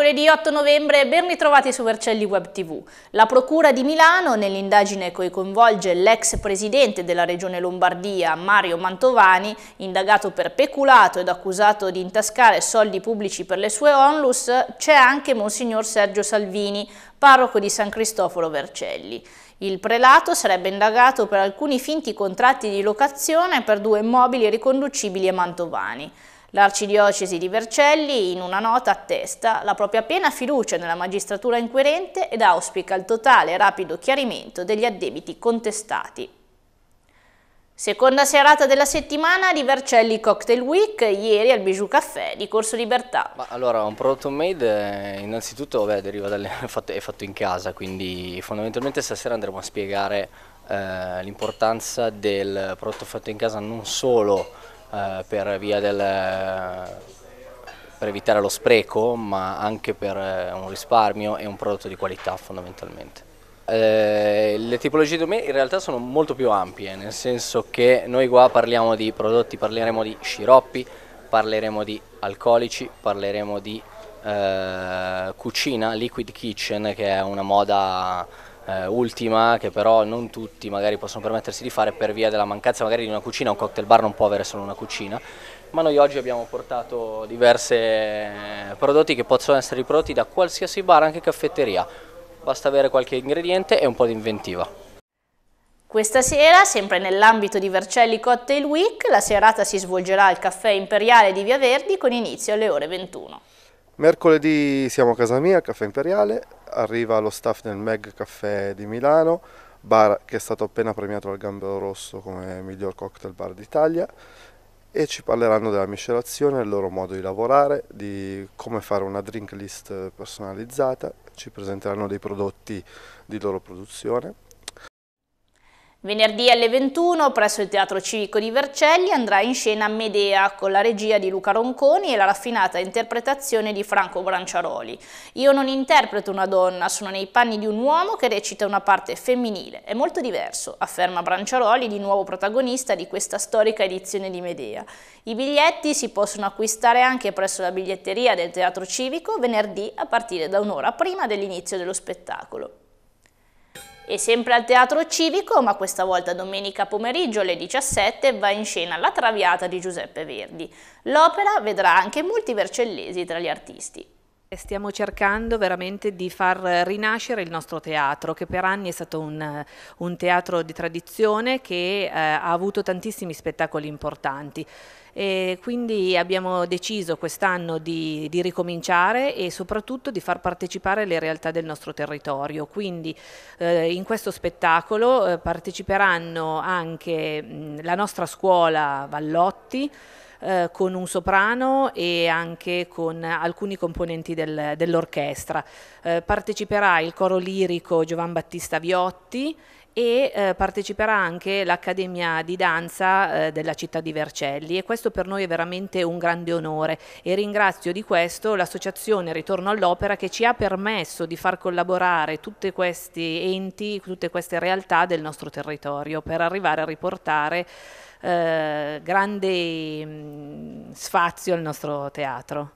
Mercoledì 8 novembre, ben ritrovati su Vercelli Web TV. La Procura di Milano, nell'indagine che coinvolge l'ex presidente della regione Lombardia, Mario Mantovani, indagato per peculato ed accusato di intascare soldi pubblici per le sue onlus, c'è anche Monsignor Sergio Salvini, parroco di San Cristoforo Vercelli. Il prelato sarebbe indagato per alcuni finti contratti di locazione per due immobili riconducibili a Mantovani. L'arcidiocesi di Vercelli, in una nota, attesta la propria piena fiducia nella magistratura inquirente ed auspica il totale e rapido chiarimento degli addebiti contestati. Seconda serata della settimana di Vercelli Cocktail Week, ieri al Bijou Café di Corso Libertà. Ma allora, un prodotto made eh, innanzitutto beh, deriva dalle, è fatto in casa, quindi fondamentalmente stasera andremo a spiegare eh, l'importanza del prodotto fatto in casa non solo eh, per via del per evitare lo spreco ma anche per eh, un risparmio e un prodotto di qualità fondamentalmente. Eh, le tipologie di domain in realtà sono molto più ampie, nel senso che noi qua parliamo di prodotti, parleremo di sciroppi, parleremo di alcolici, parleremo di eh, cucina, liquid kitchen che è una moda eh, ultima che però non tutti magari possono permettersi di fare per via della mancanza magari di una cucina, un cocktail bar non può avere solo una cucina, ma noi oggi abbiamo portato diversi eh, prodotti che possono essere riprodotti da qualsiasi bar, anche caffetteria, basta avere qualche ingrediente e un po' di inventiva. Questa sera, sempre nell'ambito di Vercelli Cocktail Week, la serata si svolgerà al Caffè Imperiale di Via Verdi con inizio alle ore 21. Mercoledì siamo a casa mia, Caffè Imperiale, arriva lo staff del Meg Caffè di Milano, bar che è stato appena premiato dal Gambero Rosso come miglior cocktail bar d'Italia e ci parleranno della miscelazione, del loro modo di lavorare, di come fare una drink list personalizzata, ci presenteranno dei prodotti di loro produzione Venerdì alle 21 presso il Teatro Civico di Vercelli andrà in scena Medea con la regia di Luca Ronconi e la raffinata interpretazione di Franco Branciaroli. Io non interpreto una donna, sono nei panni di un uomo che recita una parte femminile. È molto diverso, afferma Branciaroli, di nuovo protagonista di questa storica edizione di Medea. I biglietti si possono acquistare anche presso la biglietteria del Teatro Civico venerdì a partire da un'ora prima dell'inizio dello spettacolo. E sempre al Teatro Civico, ma questa volta domenica pomeriggio alle 17, va in scena La Traviata di Giuseppe Verdi. L'opera vedrà anche molti vercellesi tra gli artisti. Stiamo cercando veramente di far rinascere il nostro teatro, che per anni è stato un, un teatro di tradizione che eh, ha avuto tantissimi spettacoli importanti. E quindi abbiamo deciso quest'anno di, di, ricominciare e soprattutto di far partecipare le realtà del nostro territorio. Quindi eh, in questo spettacolo eh, parteciperanno anche mh, mm, la nostra scuola Vallotti, eh, con un soprano e anche con alcuni componenti del, dell'orchestra. Eh, parteciperà il coro lirico Giovan Battista Viotti e eh, parteciperà anche l'Accademia di Danza eh, della città di Vercelli e questo per noi è veramente un grande onore e ringrazio di questo l'associazione Ritorno all'Opera che ci ha permesso di far collaborare tutti questi enti, tutte queste realtà del nostro territorio per arrivare a riportare eh, grande mh, mm, sfazio al nostro teatro.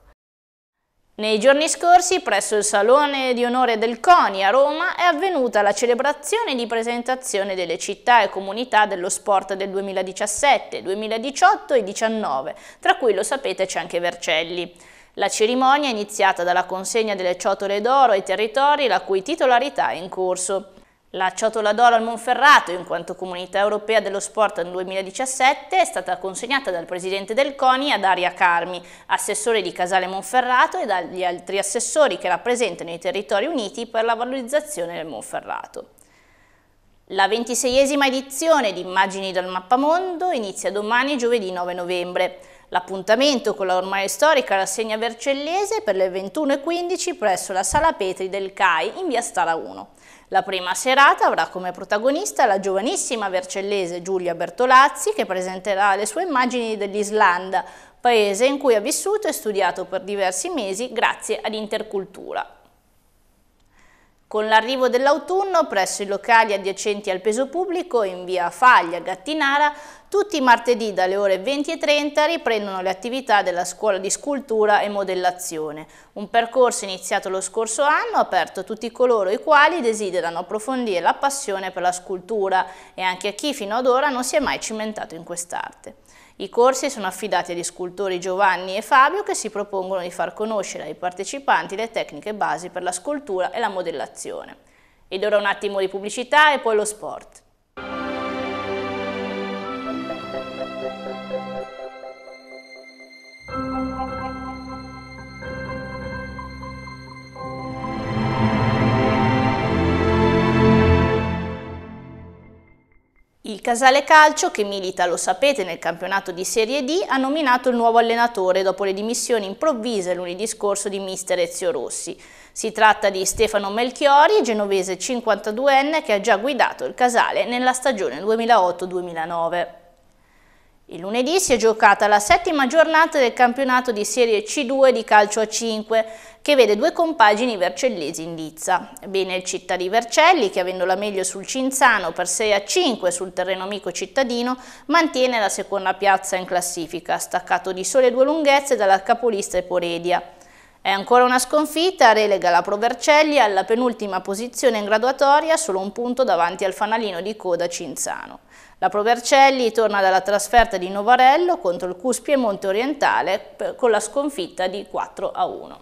Nei giorni scorsi, presso il Salone di Onore del CONI a Roma, è avvenuta la celebrazione di presentazione delle città e comunità dello sport del 2017, 2018 e 2019, tra cui lo sapete c'è anche Vercelli. La cerimonia è iniziata dalla consegna delle ciotole d'oro ai territori la cui titolarità è in corso. La ciotola d'oro al Monferrato, in quanto comunità europea dello sport nel 2017, è stata consegnata dal presidente del CONI ad Aria Carmi, assessore di Casale Monferrato e dagli altri assessori che rappresentano i territori uniti per la valorizzazione del Monferrato. La ventiseiesima edizione di Immagini dal Mappamondo inizia domani giovedì 9 novembre. L'appuntamento con la ormai storica rassegna vercellese per le 21.15 presso la Sala Petri del CAI in via Stala 1. La prima serata avrà come protagonista la giovanissima vercellese Giulia Bertolazzi che presenterà le sue immagini dell'Islanda, paese in cui ha vissuto e studiato per diversi mesi grazie all'intercultura. Con l'arrivo dell'autunno, presso i locali adiacenti al peso pubblico, in via Faglia, Gattinara, tutti i martedì dalle ore 20.30 riprendono le attività della scuola di scultura e modellazione, un percorso iniziato lo scorso anno aperto a tutti coloro i quali desiderano approfondire la passione per la scultura e anche a chi fino ad ora non si è mai cimentato in quest'arte. I corsi sono affidati agli scultori Giovanni e Fabio che si propongono di far conoscere ai partecipanti le tecniche basi per la scultura e la modellazione. Ed ora un attimo di pubblicità e poi lo sport. Il Casale Calcio, che milita, lo sapete, nel campionato di Serie D, ha nominato il nuovo allenatore dopo le dimissioni improvvise lunedì scorso di mister Ezio Rossi. Si tratta di Stefano Melchiori, genovese 52enne che ha già guidato il Casale nella stagione 2008-2009. Il lunedì si è giocata la settima giornata del campionato di Serie C2 di calcio a 5, che vede due compagini vercellesi in lizza. Bene il Città di Vercelli, che avendo la meglio sul Cinzano per 6 a 5 sul terreno amico cittadino, mantiene la seconda piazza in classifica, staccato di sole due lunghezze dalla capolista Eporedia. È ancora una sconfitta, relega la Pro Vercelli alla penultima posizione in graduatoria, solo un punto davanti al fanalino di coda Cinzano. La Provercelli torna dalla trasferta di Novarello contro il Cuspiemonte Orientale con la sconfitta di 4 a 1.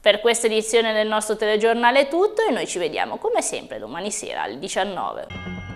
Per questa edizione del nostro telegiornale è tutto e noi ci vediamo come sempre domani sera alle 19.